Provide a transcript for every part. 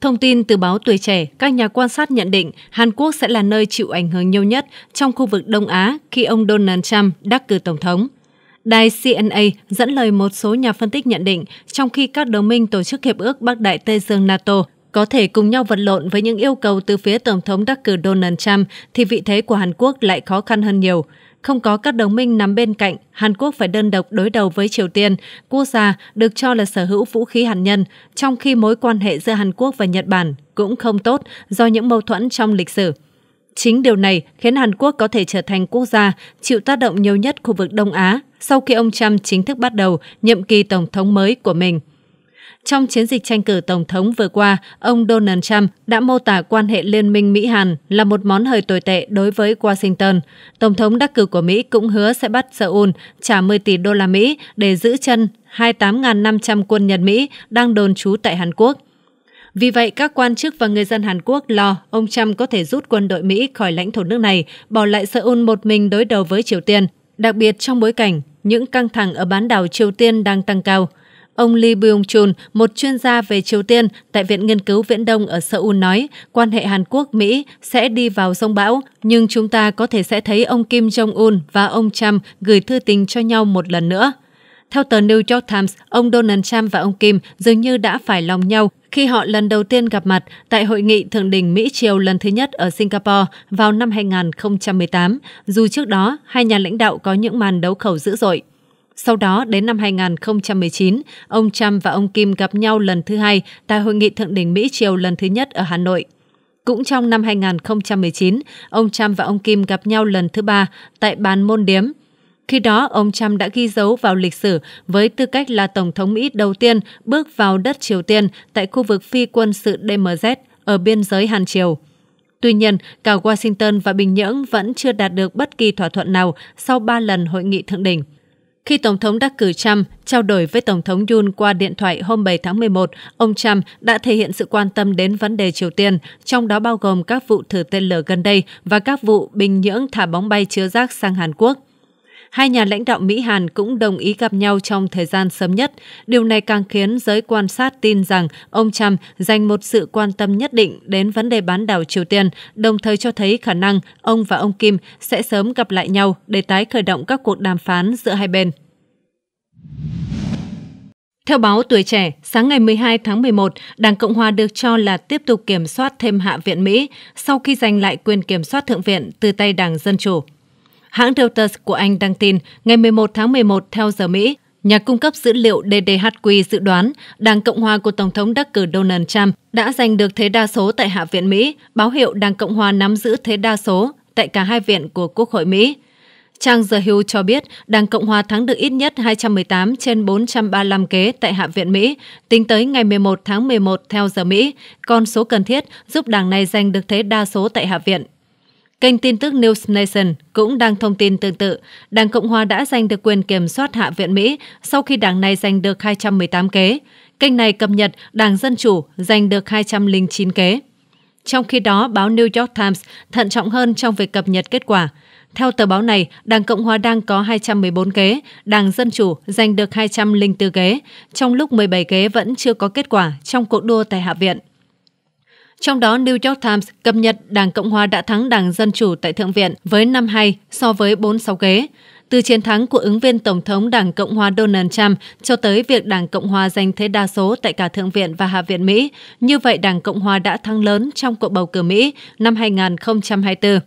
Thông tin từ báo Tuổi Trẻ, các nhà quan sát nhận định Hàn Quốc sẽ là nơi chịu ảnh hưởng nhiều nhất trong khu vực Đông Á khi ông Donald Trump đắc cử Tổng thống. Đài CNA dẫn lời một số nhà phân tích nhận định, trong khi các đồng minh tổ chức Hiệp ước Bắc Đại Tây Dương NATO có thể cùng nhau vật lộn với những yêu cầu từ phía Tổng thống đắc cử Donald Trump, thì vị thế của Hàn Quốc lại khó khăn hơn nhiều – không có các đồng minh nắm bên cạnh, Hàn Quốc phải đơn độc đối đầu với Triều Tiên, quốc gia được cho là sở hữu vũ khí hạt nhân, trong khi mối quan hệ giữa Hàn Quốc và Nhật Bản cũng không tốt do những mâu thuẫn trong lịch sử. Chính điều này khiến Hàn Quốc có thể trở thành quốc gia chịu tác động nhiều nhất khu vực Đông Á sau khi ông Trump chính thức bắt đầu nhiệm kỳ tổng thống mới của mình. Trong chiến dịch tranh cử Tổng thống vừa qua, ông Donald Trump đã mô tả quan hệ liên minh Mỹ-Hàn là một món hời tồi tệ đối với Washington. Tổng thống đắc cử của Mỹ cũng hứa sẽ bắt Seoul trả 10 tỷ đô la Mỹ để giữ chân 28.500 quân nhân Mỹ đang đồn trú tại Hàn Quốc. Vì vậy, các quan chức và người dân Hàn Quốc lo ông Trump có thể rút quân đội Mỹ khỏi lãnh thổ nước này, bỏ lại Seoul một mình đối đầu với Triều Tiên, đặc biệt trong bối cảnh những căng thẳng ở bán đảo Triều Tiên đang tăng cao – Ông Lee byung chun một chuyên gia về Triều Tiên tại Viện Nghiên cứu Viễn Đông ở Seoul nói, quan hệ Hàn Quốc-Mỹ sẽ đi vào sông bão, nhưng chúng ta có thể sẽ thấy ông Kim Jong-un và ông Trump gửi thư tình cho nhau một lần nữa. Theo tờ New York Times, ông Donald Trump và ông Kim dường như đã phải lòng nhau khi họ lần đầu tiên gặp mặt tại Hội nghị Thượng đỉnh Mỹ-Triều lần thứ nhất ở Singapore vào năm 2018, dù trước đó hai nhà lãnh đạo có những màn đấu khẩu dữ dội. Sau đó, đến năm 2019, ông Trump và ông Kim gặp nhau lần thứ hai tại Hội nghị Thượng đỉnh Mỹ Triều lần thứ nhất ở Hà Nội. Cũng trong năm 2019, ông Trump và ông Kim gặp nhau lần thứ ba tại bàn môn điếm. Khi đó, ông Trump đã ghi dấu vào lịch sử với tư cách là Tổng thống Mỹ đầu tiên bước vào đất Triều Tiên tại khu vực phi quân sự DMZ ở biên giới Hàn Triều. Tuy nhiên, cả Washington và Bình Nhưỡng vẫn chưa đạt được bất kỳ thỏa thuận nào sau ba lần hội nghị thượng đỉnh. Khi Tổng thống đắc cử Trump trao đổi với Tổng thống Yun qua điện thoại hôm 7 tháng 11, ông Trump đã thể hiện sự quan tâm đến vấn đề Triều Tiên, trong đó bao gồm các vụ thử tên lửa gần đây và các vụ Bình Nhưỡng thả bóng bay chứa rác sang Hàn Quốc hai nhà lãnh đạo Mỹ-Hàn cũng đồng ý gặp nhau trong thời gian sớm nhất. Điều này càng khiến giới quan sát tin rằng ông Trump dành một sự quan tâm nhất định đến vấn đề bán đảo Triều Tiên, đồng thời cho thấy khả năng ông và ông Kim sẽ sớm gặp lại nhau để tái khởi động các cuộc đàm phán giữa hai bên. Theo báo Tuổi Trẻ, sáng ngày 12 tháng 11, Đảng Cộng Hòa được cho là tiếp tục kiểm soát thêm Hạ viện Mỹ sau khi giành lại quyền kiểm soát Thượng viện từ tay Đảng Dân Chủ. Hãng Reuters của Anh đăng tin ngày 11 tháng 11 theo giờ Mỹ, nhà cung cấp dữ liệu DDHQ dự đoán Đảng Cộng hòa của Tổng thống đắc cử Donald Trump đã giành được thế đa số tại Hạ viện Mỹ, báo hiệu Đảng Cộng hòa nắm giữ thế đa số tại cả hai viện của Quốc hội Mỹ. Trang The Hill cho biết Đảng Cộng Hòa thắng được ít nhất 218 trên 435 ghế tại Hạ viện Mỹ, tính tới ngày 11 tháng 11 theo giờ Mỹ, con số cần thiết giúp đảng này giành được thế đa số tại Hạ viện. Kênh tin tức News Nation cũng đang thông tin tương tự. Đảng Cộng hòa đã giành được quyền kiểm soát Hạ viện Mỹ sau khi đảng này giành được 218 ghế. Kênh này cập nhật Đảng Dân Chủ giành được 209 ghế. Trong khi đó, báo New York Times thận trọng hơn trong việc cập nhật kết quả. Theo tờ báo này, Đảng Cộng hòa đang có 214 ghế, Đảng Dân chủ giành được 204 ghế, trong lúc 17 ghế vẫn chưa có kết quả trong cuộc đua tại Hạ viện. Trong đó, New York Times cập nhật Đảng Cộng hòa đã thắng Đảng Dân chủ tại Thượng viện với 52 so với 46 ghế. Từ chiến thắng của ứng viên Tổng thống Đảng Cộng hòa Donald Trump cho tới việc Đảng Cộng hòa giành thế đa số tại cả Thượng viện và Hạ viện Mỹ, như vậy Đảng Cộng hòa đã thắng lớn trong cuộc bầu cử Mỹ năm 2024.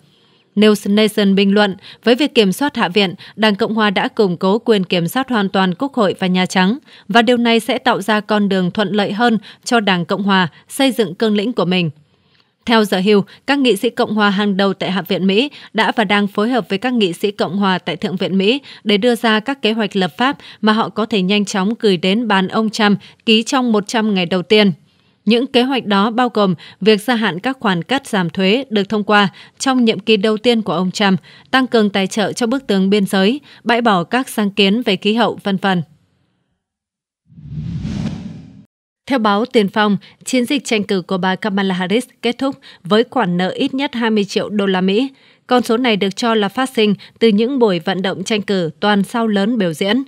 Nation bình luận, với việc kiểm soát Hạ viện, Đảng Cộng hòa đã củng cố quyền kiểm soát hoàn toàn Quốc hội và Nhà Trắng, và điều này sẽ tạo ra con đường thuận lợi hơn cho Đảng Cộng hòa xây dựng cương lĩnh của mình. Theo giờ hiệu, các nghị sĩ Cộng hòa hàng đầu tại Hạ viện Mỹ đã và đang phối hợp với các nghị sĩ Cộng hòa tại Thượng viện Mỹ để đưa ra các kế hoạch lập pháp mà họ có thể nhanh chóng gửi đến bàn ông Trump ký trong 100 ngày đầu tiên. Những kế hoạch đó bao gồm việc gia hạn các khoản cắt giảm thuế được thông qua trong nhiệm kỳ đầu tiên của ông Trump, tăng cường tài trợ cho bức tường biên giới, bãi bỏ các sáng kiến về khí hậu, vân vân. Theo báo Tiền Phong, chiến dịch tranh cử của bà Kamala Harris kết thúc với khoản nợ ít nhất 20 triệu đô la Mỹ. Con số này được cho là phát sinh từ những buổi vận động tranh cử toàn sao lớn biểu diễn.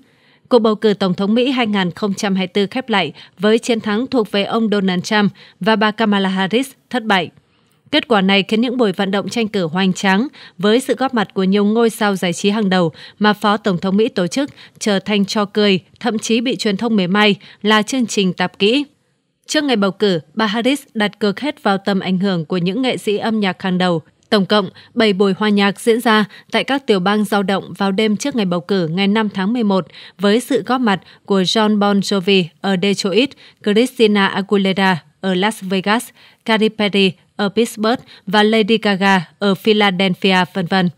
Cuộc bầu cử Tổng thống Mỹ 2024 khép lại với chiến thắng thuộc về ông Donald Trump và bà Kamala Harris thất bại. Kết quả này khiến những buổi vận động tranh cử hoành tráng với sự góp mặt của nhiều ngôi sao giải trí hàng đầu mà Phó Tổng thống Mỹ tổ chức trở thành trò cười, thậm chí bị truyền thông mỉa mai là chương trình tạp kỹ. Trước ngày bầu cử, bà Harris đặt cược hết vào tầm ảnh hưởng của những nghệ sĩ âm nhạc hàng đầu Tổng cộng, 7 buổi hòa nhạc diễn ra tại các tiểu bang giao động vào đêm trước ngày bầu cử ngày 5 tháng 11 với sự góp mặt của John Bon Jovi ở Detroit, Christina Aguilera ở Las Vegas, Katy Perry ở Pittsburgh và Lady Gaga ở Philadelphia, vân vân.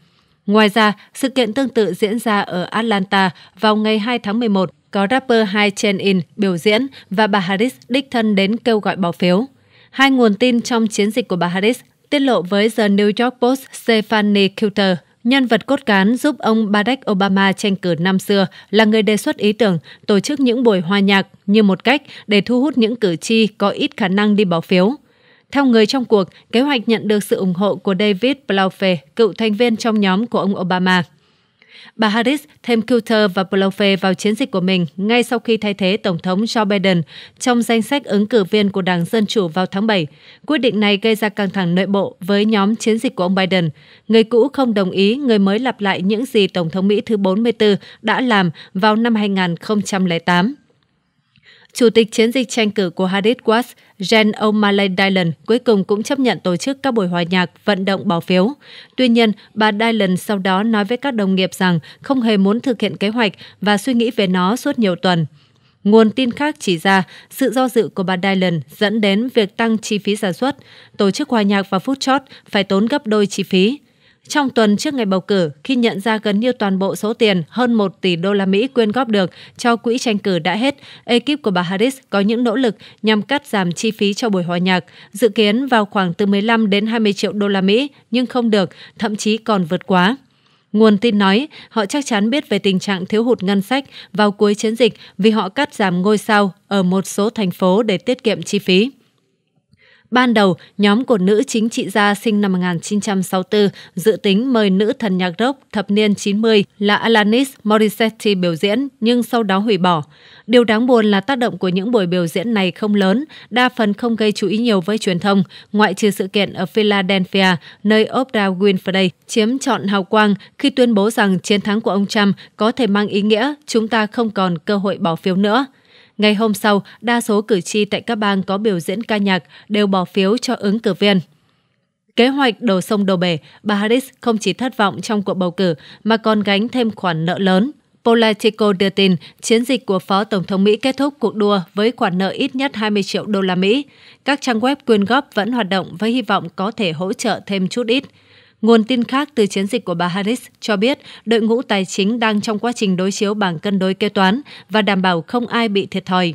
Ngoài ra, sự kiện tương tự diễn ra ở Atlanta vào ngày 2 tháng 11 có rapper Hai Chen In biểu diễn và bà Harris đích thân đến kêu gọi bỏ phiếu. Hai nguồn tin trong chiến dịch của bà Harris Tiết lộ với The New York Post, Stephanie Kilter, nhân vật cốt cán giúp ông Barack Obama tranh cử năm xưa là người đề xuất ý tưởng tổ chức những buổi hòa nhạc như một cách để thu hút những cử tri có ít khả năng đi bỏ phiếu. Theo người trong cuộc, kế hoạch nhận được sự ủng hộ của David Blaufe, cựu thành viên trong nhóm của ông Obama – Bà Harris thêm Cooter và Blofe vào chiến dịch của mình ngay sau khi thay thế Tổng thống Joe Biden trong danh sách ứng cử viên của Đảng Dân Chủ vào tháng 7. Quyết định này gây ra căng thẳng nội bộ với nhóm chiến dịch của ông Biden. Người cũ không đồng ý, người mới lặp lại những gì Tổng thống Mỹ thứ 44 đã làm vào năm 2008. Chủ tịch chiến dịch tranh cử của Hadid Watts, Jen O'Malley Dylan, cuối cùng cũng chấp nhận tổ chức các buổi hòa nhạc vận động bỏ phiếu. Tuy nhiên, bà Dylan sau đó nói với các đồng nghiệp rằng không hề muốn thực hiện kế hoạch và suy nghĩ về nó suốt nhiều tuần. Nguồn tin khác chỉ ra sự do dự của bà Dylan dẫn đến việc tăng chi phí sản xuất. Tổ chức hòa nhạc và phút chót phải tốn gấp đôi chi phí. Trong tuần trước ngày bầu cử, khi nhận ra gần như toàn bộ số tiền hơn 1 tỷ đô la Mỹ quyên góp được cho quỹ tranh cử đã hết, ekip của bà Harris có những nỗ lực nhằm cắt giảm chi phí cho buổi hòa nhạc, dự kiến vào khoảng từ 15 đến 20 triệu đô la Mỹ nhưng không được, thậm chí còn vượt quá. Nguồn tin nói họ chắc chắn biết về tình trạng thiếu hụt ngân sách vào cuối chiến dịch vì họ cắt giảm ngôi sao ở một số thành phố để tiết kiệm chi phí. Ban đầu, nhóm của nữ chính trị gia sinh năm 1964 dự tính mời nữ thần nhạc rock thập niên 90 là Alanis Morissette biểu diễn nhưng sau đó hủy bỏ. Điều đáng buồn là tác động của những buổi biểu diễn này không lớn, đa phần không gây chú ý nhiều với truyền thông, ngoại trừ sự kiện ở Philadelphia, nơi Oprah Winfrey chiếm trọn hào quang khi tuyên bố rằng chiến thắng của ông Trump có thể mang ý nghĩa chúng ta không còn cơ hội bỏ phiếu nữa. Ngày hôm sau, đa số cử tri tại các bang có biểu diễn ca nhạc đều bỏ phiếu cho ứng cử viên. Kế hoạch đổ sông đổ bể, bà Harris không chỉ thất vọng trong cuộc bầu cử mà còn gánh thêm khoản nợ lớn. Politico đưa tin chiến dịch của Phó Tổng thống Mỹ kết thúc cuộc đua với khoản nợ ít nhất 20 triệu đô la Mỹ. Các trang web quyên góp vẫn hoạt động với hy vọng có thể hỗ trợ thêm chút ít. Nguồn tin khác từ chiến dịch của bà Harris cho biết đội ngũ tài chính đang trong quá trình đối chiếu bảng cân đối kế toán và đảm bảo không ai bị thiệt thòi.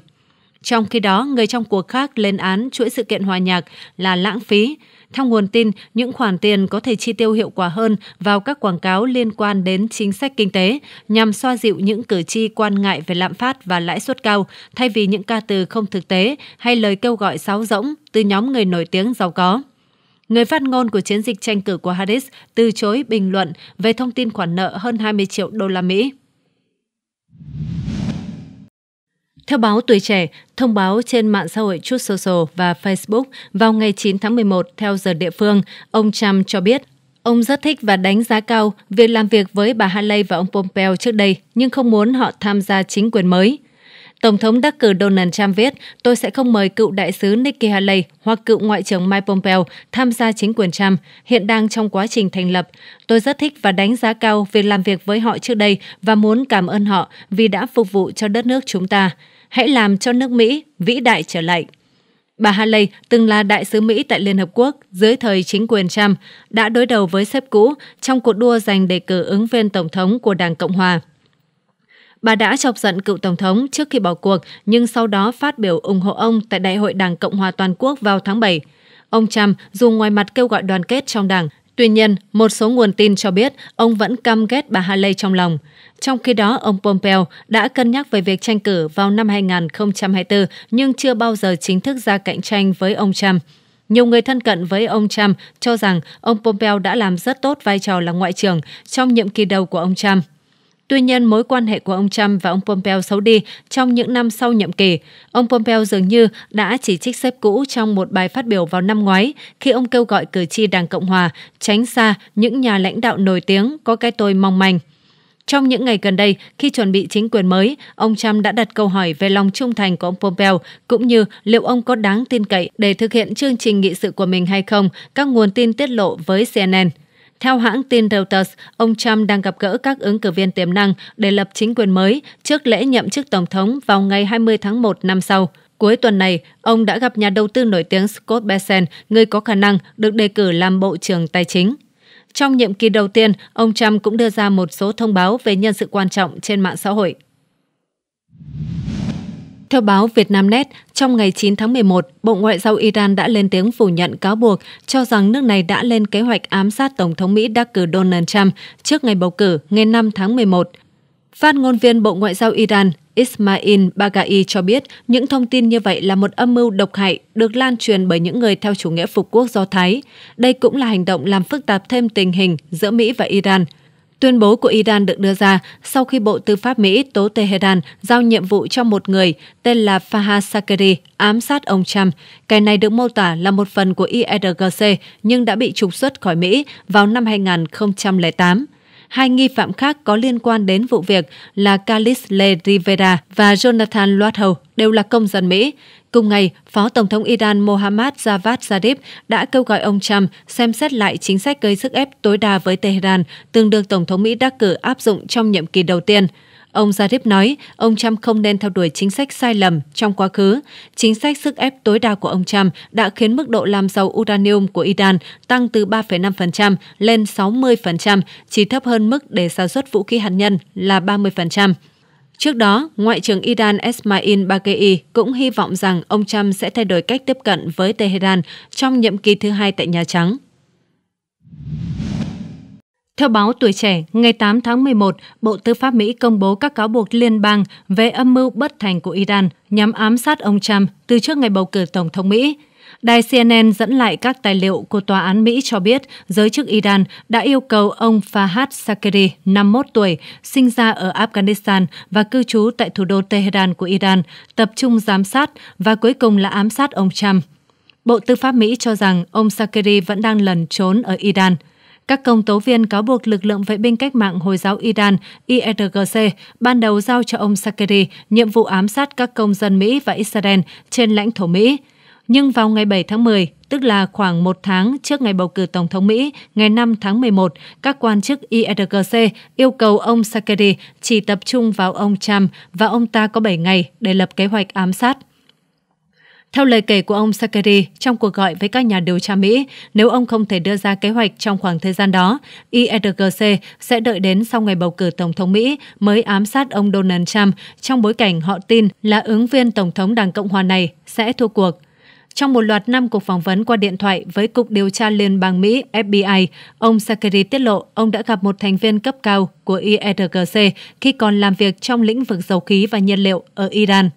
Trong khi đó, người trong cuộc khác lên án chuỗi sự kiện hòa nhạc là lãng phí. Theo nguồn tin, những khoản tiền có thể chi tiêu hiệu quả hơn vào các quảng cáo liên quan đến chính sách kinh tế nhằm xoa dịu những cử tri quan ngại về lạm phát và lãi suất cao thay vì những ca từ không thực tế hay lời kêu gọi sáo rỗng từ nhóm người nổi tiếng giàu có. Người phát ngôn của chiến dịch tranh cử của Harris từ chối bình luận về thông tin khoản nợ hơn 20 triệu đô la Mỹ. Theo báo Tuổi Trẻ, thông báo trên mạng xã hội Truth Social và Facebook vào ngày 9 tháng 11 theo giờ địa phương, ông Trump cho biết Ông rất thích và đánh giá cao việc làm việc với bà Haley và ông Pompeo trước đây, nhưng không muốn họ tham gia chính quyền mới – Tổng thống đắc cử Donald Trump viết, tôi sẽ không mời cựu đại sứ Nikki Haley hoặc cựu Ngoại trưởng Mike Pompeo tham gia chính quyền Trump, hiện đang trong quá trình thành lập. Tôi rất thích và đánh giá cao việc làm việc với họ trước đây và muốn cảm ơn họ vì đã phục vụ cho đất nước chúng ta. Hãy làm cho nước Mỹ vĩ đại trở lại. Bà Haley từng là đại sứ Mỹ tại Liên Hợp Quốc dưới thời chính quyền Trump, đã đối đầu với sếp cũ trong cuộc đua giành đề cử ứng viên tổng thống của Đảng Cộng Hòa. Bà đã chọc giận cựu Tổng thống trước khi bỏ cuộc, nhưng sau đó phát biểu ủng hộ ông tại Đại hội Đảng Cộng hòa Toàn quốc vào tháng 7. Ông Trump dù ngoài mặt kêu gọi đoàn kết trong đảng, Tuy nhiên, một số nguồn tin cho biết ông vẫn căm ghét bà Haley trong lòng. Trong khi đó, ông Pompeo đã cân nhắc về việc tranh cử vào năm 2024 nhưng chưa bao giờ chính thức ra cạnh tranh với ông Trump. Nhiều người thân cận với ông Trump cho rằng ông Pompeo đã làm rất tốt vai trò là ngoại trưởng trong nhiệm kỳ đầu của ông Trump. Tuy nhiên, mối quan hệ của ông Trump và ông Pompeo xấu đi trong những năm sau nhiệm kỳ. Ông Pompeo dường như đã chỉ trích sếp cũ trong một bài phát biểu vào năm ngoái khi ông kêu gọi cử tri Đảng Cộng Hòa tránh xa những nhà lãnh đạo nổi tiếng có cái tôi mong manh. Trong những ngày gần đây, khi chuẩn bị chính quyền mới, ông Trump đã đặt câu hỏi về lòng trung thành của ông Pompeo, cũng như liệu ông có đáng tin cậy để thực hiện chương trình nghị sự của mình hay không, các nguồn tin tiết lộ với CNN. Theo hãng tin Reuters, ông Trump đang gặp gỡ các ứng cử viên tiềm năng để lập chính quyền mới trước lễ nhậm chức Tổng thống vào ngày 20 tháng 1 năm sau. Cuối tuần này, ông đã gặp nhà đầu tư nổi tiếng Scott Bessent, người có khả năng được đề cử làm Bộ trưởng Tài chính. Trong nhiệm kỳ đầu tiên, ông Trump cũng đưa ra một số thông báo về nhân sự quan trọng trên mạng xã hội. Theo báo Vietnamnet, trong ngày 9 tháng 11, Bộ Ngoại giao Iran đã lên tiếng phủ nhận cáo buộc cho rằng nước này đã lên kế hoạch ám sát Tổng thống Mỹ đắc cử Donald Trump trước ngày bầu cử ngày 5 tháng 11. Phát ngôn viên Bộ Ngoại giao Iran Ismail Baghai cho biết những thông tin như vậy là một âm mưu độc hại được lan truyền bởi những người theo chủ nghĩa phục quốc Do Thái. Đây cũng là hành động làm phức tạp thêm tình hình giữa Mỹ và Iran – Tuyên bố của Iran được đưa ra sau khi Bộ Tư pháp Mỹ tố Tehran giao nhiệm vụ cho một người tên là Fahad Sakeri ám sát ông Trump. Cái này được mô tả là một phần của IRGC e nhưng đã bị trục xuất khỏi Mỹ vào năm 2008. Hai nghi phạm khác có liên quan đến vụ việc là Le Rivera và Jonathan Loatho đều là công dân Mỹ. Cùng ngày, Phó Tổng thống Iran Mohammad Javad Zarif đã kêu gọi ông Trump xem xét lại chính sách gây sức ép tối đa với Tehran, tương đương Tổng thống Mỹ đắc cử áp dụng trong nhiệm kỳ đầu tiên. Ông Zarif nói ông Trump không nên theo đuổi chính sách sai lầm trong quá khứ. Chính sách sức ép tối đa của ông Trump đã khiến mức độ làm giàu uranium của Iran tăng từ 3,5% lên 60%, chỉ thấp hơn mức để sản xuất vũ khí hạt nhân là 30%. Trước đó, Ngoại trưởng Iran Esmail Baghei cũng hy vọng rằng ông Trump sẽ thay đổi cách tiếp cận với Tehran trong nhiệm kỳ thứ hai tại Nhà Trắng. Theo báo Tuổi Trẻ, ngày 8 tháng 11, Bộ Tư pháp Mỹ công bố các cáo buộc liên bang về âm mưu bất thành của Iran nhằm ám sát ông Trump từ trước ngày bầu cử Tổng thống Mỹ. Đài CNN dẫn lại các tài liệu của tòa án Mỹ cho biết giới chức Iran đã yêu cầu ông Fahad Sakeri, 51 tuổi, sinh ra ở Afghanistan và cư trú tại thủ đô Tehran của Iran, tập trung giám sát và cuối cùng là ám sát ông Trump. Bộ Tư pháp Mỹ cho rằng ông Sakeri vẫn đang lẩn trốn ở Iran – các công tố viên cáo buộc lực lượng vệ binh cách mạng Hồi giáo Iran IRGC e ban đầu giao cho ông Sakeri nhiệm vụ ám sát các công dân Mỹ và Israel trên lãnh thổ Mỹ. Nhưng vào ngày 7 tháng 10, tức là khoảng một tháng trước ngày bầu cử Tổng thống Mỹ ngày 5 tháng 11, các quan chức IRGC e yêu cầu ông Sakeri chỉ tập trung vào ông Trump và ông ta có 7 ngày để lập kế hoạch ám sát. Theo lời kể của ông Sakari trong cuộc gọi với các nhà điều tra Mỹ, nếu ông không thể đưa ra kế hoạch trong khoảng thời gian đó, IRGC sẽ đợi đến sau ngày bầu cử Tổng thống Mỹ mới ám sát ông Donald Trump trong bối cảnh họ tin là ứng viên Tổng thống Đảng Cộng hòa này sẽ thua cuộc. Trong một loạt năm cuộc phỏng vấn qua điện thoại với Cục Điều tra Liên bang Mỹ FBI, ông Sakari tiết lộ ông đã gặp một thành viên cấp cao của IRGC khi còn làm việc trong lĩnh vực dầu khí và nhiên liệu ở Iran.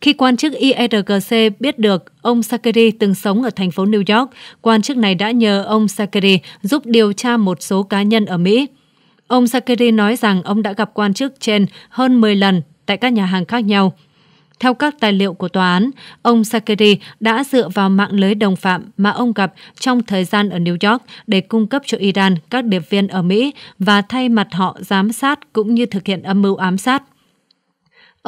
Khi quan chức IRGC biết được ông Sakari từng sống ở thành phố New York, quan chức này đã nhờ ông Sakari giúp điều tra một số cá nhân ở Mỹ. Ông Sakari nói rằng ông đã gặp quan chức trên hơn 10 lần tại các nhà hàng khác nhau. Theo các tài liệu của tòa án, ông Sakari đã dựa vào mạng lưới đồng phạm mà ông gặp trong thời gian ở New York để cung cấp cho Iran các điệp viên ở Mỹ và thay mặt họ giám sát cũng như thực hiện âm mưu ám sát.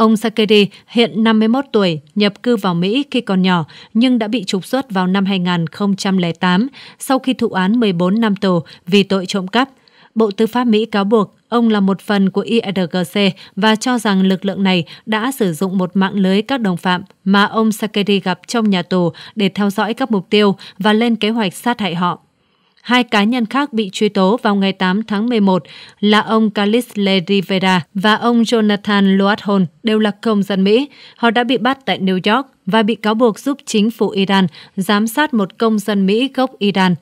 Ông Sakedi hiện 51 tuổi, nhập cư vào Mỹ khi còn nhỏ nhưng đã bị trục xuất vào năm 2008 sau khi thụ án 14 năm tù vì tội trộm cắp. Bộ Tư pháp Mỹ cáo buộc ông là một phần của IRGC và cho rằng lực lượng này đã sử dụng một mạng lưới các đồng phạm mà ông Sakedi gặp trong nhà tù để theo dõi các mục tiêu và lên kế hoạch sát hại họ. Hai cá nhân khác bị truy tố vào ngày 8 tháng 11 là ông Calisle Rivera và ông Jonathan Luathon đều là công dân Mỹ. Họ đã bị bắt tại New York và bị cáo buộc giúp chính phủ Iran giám sát một công dân Mỹ gốc Iran.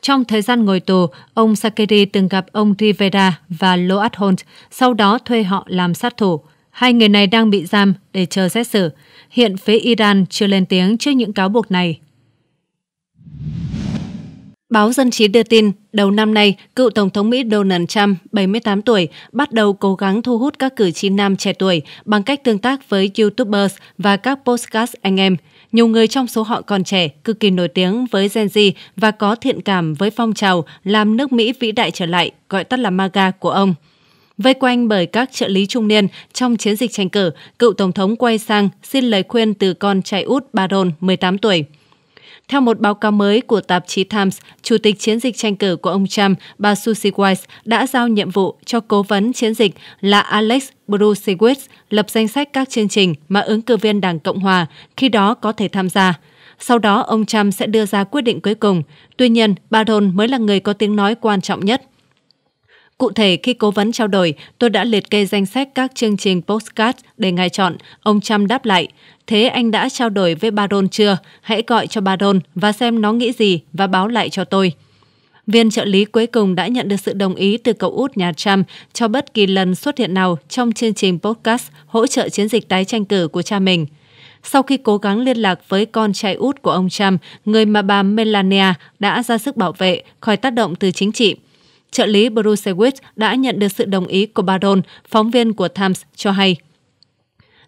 Trong thời gian ngồi tù, ông Sakiri từng gặp ông Rivera và Loathon, sau đó thuê họ làm sát thủ. Hai người này đang bị giam để chờ xét xử. Hiện phía Iran chưa lên tiếng trước những cáo buộc này. Báo Dân trí đưa tin, đầu năm nay, cựu Tổng thống Mỹ Donald Trump, 78 tuổi, bắt đầu cố gắng thu hút các cử tri nam trẻ tuổi bằng cách tương tác với YouTubers và các podcast anh em. Nhiều người trong số họ còn trẻ, cực kỳ nổi tiếng với Gen Z và có thiện cảm với phong trào làm nước Mỹ vĩ đại trở lại, gọi tắt là MAGA của ông. Vây quanh bởi các trợ lý trung niên trong chiến dịch tranh cử, cựu Tổng thống quay sang xin lời khuyên từ con trai út Baron, 18 tuổi – theo một báo cáo mới của tạp chí Times, Chủ tịch chiến dịch tranh cử của ông Trump, bà Susie Wise, đã giao nhiệm vụ cho cố vấn chiến dịch là Alex Brusiewicz lập danh sách các chương trình mà ứng cử viên Đảng Cộng Hòa khi đó có thể tham gia. Sau đó, ông Trump sẽ đưa ra quyết định cuối cùng. Tuy nhiên, bà Ron mới là người có tiếng nói quan trọng nhất. Cụ thể, khi cố vấn trao đổi, tôi đã liệt kê danh sách các chương trình postcard để ngài chọn. Ông Trump đáp lại, thế anh đã trao đổi với Baron chưa? Hãy gọi cho Baron và xem nó nghĩ gì và báo lại cho tôi. Viên trợ lý cuối cùng đã nhận được sự đồng ý từ cậu út nhà Trump cho bất kỳ lần xuất hiện nào trong chương trình podcast hỗ trợ chiến dịch tái tranh cử của cha mình. Sau khi cố gắng liên lạc với con trai út của ông Trump, người mà bà Melania đã ra sức bảo vệ khỏi tác động từ chính trị – trợ lý Brusewicz đã nhận được sự đồng ý của Baron, phóng viên của Times cho hay.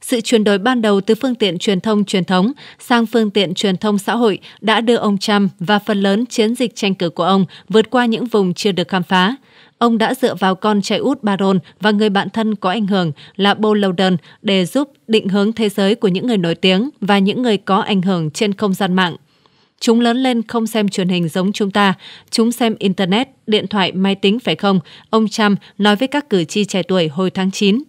Sự chuyển đổi ban đầu từ phương tiện truyền thông truyền thống sang phương tiện truyền thông xã hội đã đưa ông Trump và phần lớn chiến dịch tranh cử của ông vượt qua những vùng chưa được khám phá. Ông đã dựa vào con trai út Baron và người bạn thân có ảnh hưởng là Bo Loudon để giúp định hướng thế giới của những người nổi tiếng và những người có ảnh hưởng trên không gian mạng – Chúng lớn lên không xem truyền hình giống chúng ta, chúng xem Internet, điện thoại, máy tính phải không? Ông Trump nói với các cử tri trẻ tuổi hồi tháng 9.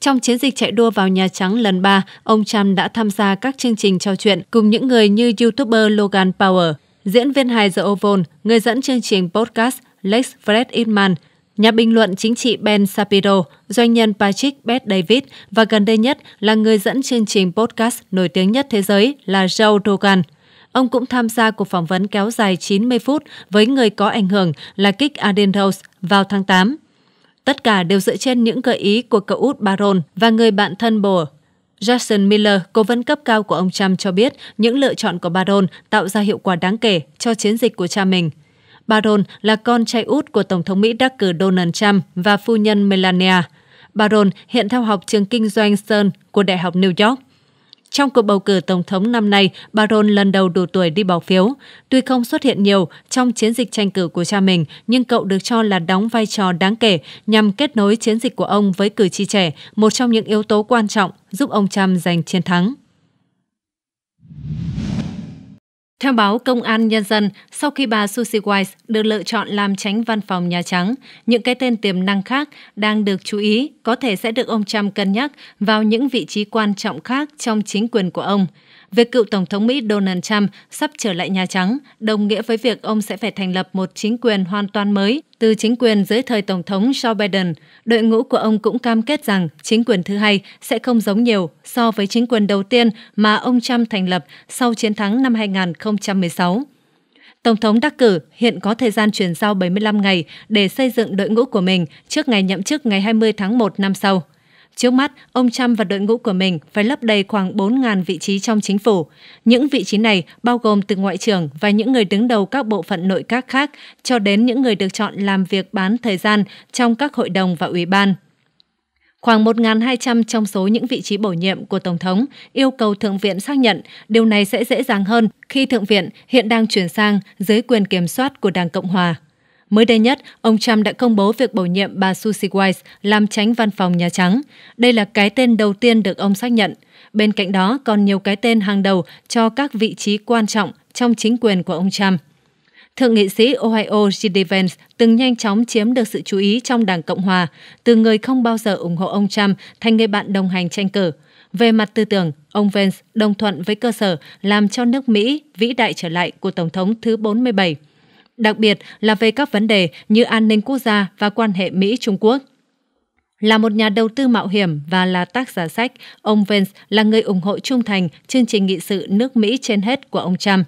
Trong chiến dịch chạy đua vào Nhà Trắng lần 3, ông Trump đã tham gia các chương trình trò chuyện cùng những người như YouTuber Logan Power, diễn viên hài The Oval, người dẫn chương trình podcast Lex Fred Inman, nhà bình luận chính trị Ben Shapiro, doanh nhân Patrick Beth David và gần đây nhất là người dẫn chương trình podcast nổi tiếng nhất thế giới là Joe Rogan. Ông cũng tham gia cuộc phỏng vấn kéo dài 90 phút với người có ảnh hưởng là Kik Aden vào tháng 8. Tất cả đều dựa trên những gợi ý của cậu út Baron và người bạn thân bồ Jackson Miller, cố vấn cấp cao của ông Trump cho biết những lựa chọn của Baron tạo ra hiệu quả đáng kể cho chiến dịch của cha mình. Baron là con trai út của Tổng thống Mỹ đắc cử Donald Trump và phu nhân Melania. Baron hiện theo học trường kinh doanh Stern của Đại học New York. Trong cuộc bầu cử tổng thống năm nay, bà Ron lần đầu đủ tuổi đi bỏ phiếu. Tuy không xuất hiện nhiều trong chiến dịch tranh cử của cha mình, nhưng cậu được cho là đóng vai trò đáng kể nhằm kết nối chiến dịch của ông với cử tri trẻ, một trong những yếu tố quan trọng giúp ông Trump giành chiến thắng. Theo báo Công an Nhân dân, sau khi bà Susie Wise được lựa chọn làm tránh văn phòng Nhà Trắng, những cái tên tiềm năng khác đang được chú ý có thể sẽ được ông Trump cân nhắc vào những vị trí quan trọng khác trong chính quyền của ông – việc cựu Tổng thống Mỹ Donald Trump sắp trở lại Nhà Trắng đồng nghĩa với việc ông sẽ phải thành lập một chính quyền hoàn toàn mới từ chính quyền dưới thời Tổng thống Joe Biden. Đội ngũ của ông cũng cam kết rằng chính quyền thứ hai sẽ không giống nhiều so với chính quyền đầu tiên mà ông Trump thành lập sau chiến thắng năm 2016. Tổng thống đắc cử hiện có thời gian chuyển giao 75 ngày để xây dựng đội ngũ của mình trước ngày nhậm chức ngày 20 tháng 1 năm sau. Trước mắt, ông Trump và đội ngũ của mình phải lấp đầy khoảng 4.000 vị trí trong chính phủ. Những vị trí này bao gồm từ ngoại trưởng và những người đứng đầu các bộ phận nội các khác cho đến những người được chọn làm việc bán thời gian trong các hội đồng và ủy ban. Khoảng 1.200 trong số những vị trí bổ nhiệm của Tổng thống yêu cầu Thượng viện xác nhận điều này sẽ dễ dàng hơn khi Thượng viện hiện đang chuyển sang dưới quyền kiểm soát của Đảng Cộng Hòa. Mới đây nhất, ông Trump đã công bố việc bổ nhiệm bà Susie Wise làm tránh văn phòng Nhà Trắng. Đây là cái tên đầu tiên được ông xác nhận. Bên cạnh đó còn nhiều cái tên hàng đầu cho các vị trí quan trọng trong chính quyền của ông Trump. Thượng nghị sĩ Ohio J.D. Vance từng nhanh chóng chiếm được sự chú ý trong Đảng Cộng Hòa, từ người không bao giờ ủng hộ ông Trump thành người bạn đồng hành tranh cử. Về mặt tư tưởng, ông Vance đồng thuận với cơ sở làm cho nước Mỹ vĩ đại trở lại của Tổng thống thứ 47 đặc biệt là về các vấn đề như an ninh quốc gia và quan hệ Mỹ-Trung Quốc. Là một nhà đầu tư mạo hiểm và là tác giả sách, ông Vance là người ủng hộ trung thành chương trình nghị sự nước Mỹ trên hết của ông Trump.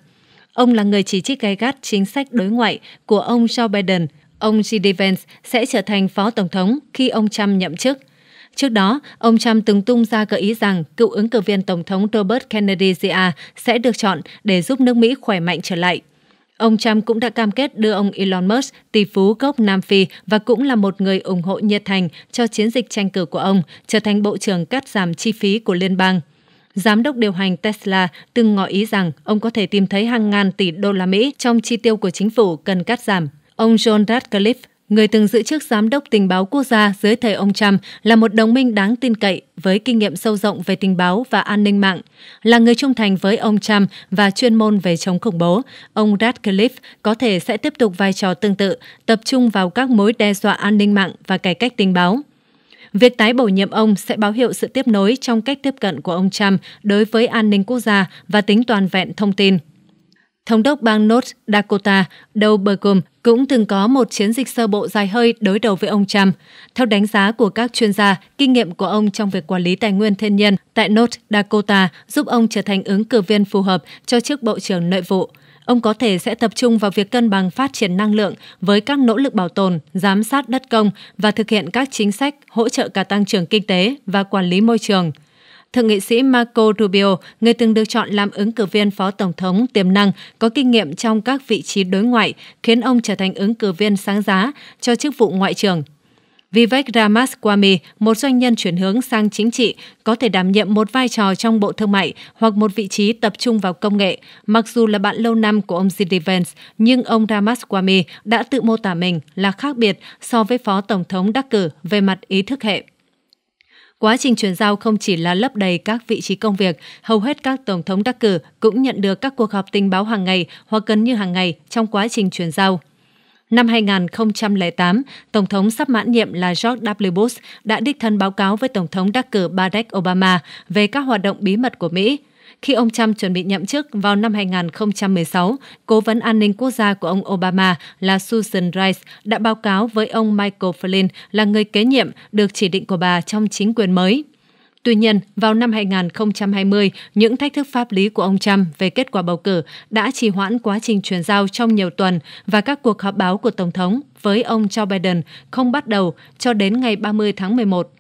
Ông là người chỉ trích gay gắt chính sách đối ngoại của ông Joe Biden. Ông J.D. Vance sẽ trở thành phó tổng thống khi ông Trump nhậm chức. Trước đó, ông Trump từng tung ra gợi ý rằng cựu ứng cử viên Tổng thống Robert Kennedy Jr. sẽ được chọn để giúp nước Mỹ khỏe mạnh trở lại Ông Trump cũng đã cam kết đưa ông Elon Musk, tỷ phú gốc Nam Phi và cũng là một người ủng hộ nhiệt thành cho chiến dịch tranh cử của ông, trở thành bộ trưởng cắt giảm chi phí của liên bang. Giám đốc điều hành Tesla từng ngỏ ý rằng ông có thể tìm thấy hàng ngàn tỷ đô la Mỹ trong chi tiêu của chính phủ cần cắt giảm. Ông John Radcliffe, người từng giữ chức giám đốc tình báo quốc gia dưới thời ông Trump, là một đồng minh đáng tin cậy với kinh nghiệm sâu rộng về tình báo và an ninh mạng. Là người trung thành với ông Trump và chuyên môn về chống khủng bố, ông Radcliffe có thể sẽ tiếp tục vai trò tương tự, tập trung vào các mối đe dọa an ninh mạng và cải cách tình báo. Việc tái bổ nhiệm ông sẽ báo hiệu sự tiếp nối trong cách tiếp cận của ông Trump đối với an ninh quốc gia và tính toàn vẹn thông tin. Thống đốc bang North Dakota, Doug Burgum, cũng từng có một chiến dịch sơ bộ dài hơi đối đầu với ông Trump. Theo đánh giá của các chuyên gia, kinh nghiệm của ông trong việc quản lý tài nguyên thiên nhiên tại North Dakota giúp ông trở thành ứng cử viên phù hợp cho chức Bộ trưởng Nội vụ. Ông có thể sẽ tập trung vào việc cân bằng phát triển năng lượng với các nỗ lực bảo tồn, giám sát đất công và thực hiện các chính sách hỗ trợ cả tăng trưởng kinh tế và quản lý môi trường – thượng nghị sĩ Marco Rubio, người từng được chọn làm ứng cử viên phó tổng thống tiềm năng, có kinh nghiệm trong các vị trí đối ngoại, khiến ông trở thành ứng cử viên sáng giá cho chức vụ ngoại trưởng. Vivek Ramaswamy, một doanh nhân chuyển hướng sang chính trị, có thể đảm nhiệm một vai trò trong bộ thương mại hoặc một vị trí tập trung vào công nghệ. Mặc dù là bạn lâu năm của ông j Vance, nhưng ông Ramaswamy đã tự mô tả mình là khác biệt so với phó tổng thống đắc cử về mặt ý thức hệ. Quá trình chuyển giao không chỉ là lấp đầy các vị trí công việc, hầu hết các tổng thống đắc cử cũng nhận được các cuộc họp tình báo hàng ngày hoặc gần như hàng ngày trong quá trình chuyển giao. Năm 2008, Tổng thống sắp mãn nhiệm là George W. Bush đã đích thân báo cáo với Tổng thống đắc cử Barack Obama về các hoạt động bí mật của Mỹ khi ông Trump chuẩn bị nhậm chức vào năm 2016, cố vấn an ninh quốc gia của ông Obama là Susan Rice đã báo cáo với ông Michael Flynn là người kế nhiệm được chỉ định của bà trong chính quyền mới. Tuy nhiên, vào năm 2020, những thách thức pháp lý của ông Trump về kết quả bầu cử đã trì hoãn quá trình chuyển giao trong nhiều tuần và các cuộc họp báo của Tổng thống với ông Joe Biden không bắt đầu cho đến ngày 30 tháng 11